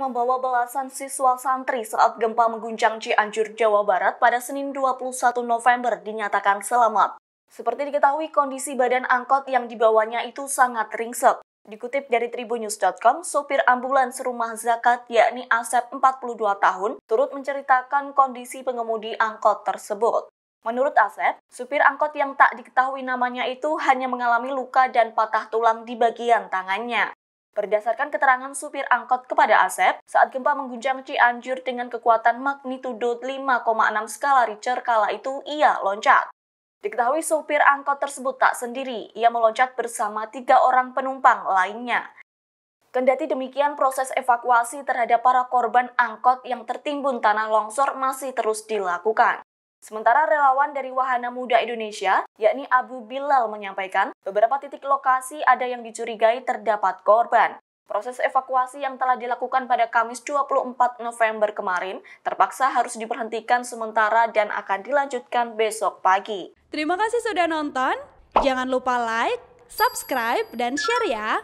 membawa belasan siswa santri saat gempa mengguncang Cianjur, Jawa Barat pada Senin 21 November dinyatakan selamat. Seperti diketahui, kondisi badan angkot yang dibawanya itu sangat ringsek. Dikutip dari tribunews.com, sopir ambulans rumah zakat yakni Asep 42 tahun turut menceritakan kondisi pengemudi angkot tersebut. Menurut Asep, supir angkot yang tak diketahui namanya itu hanya mengalami luka dan patah tulang di bagian tangannya. Berdasarkan keterangan supir angkot kepada Asep, saat gempa mengguncang Cianjur dengan kekuatan magnitudo 5,6 skala Richter kala itu ia loncat. Diketahui supir angkot tersebut tak sendiri, ia meloncat bersama tiga orang penumpang lainnya. Kendati demikian, proses evakuasi terhadap para korban angkot yang tertimbun tanah longsor masih terus dilakukan. Sementara relawan dari Wahana Muda Indonesia, yakni Abu Bilal menyampaikan, beberapa titik lokasi ada yang dicurigai terdapat korban. Proses evakuasi yang telah dilakukan pada Kamis 24 November kemarin terpaksa harus diberhentikan sementara dan akan dilanjutkan besok pagi. Terima kasih sudah nonton. Jangan lupa like, subscribe, dan share ya.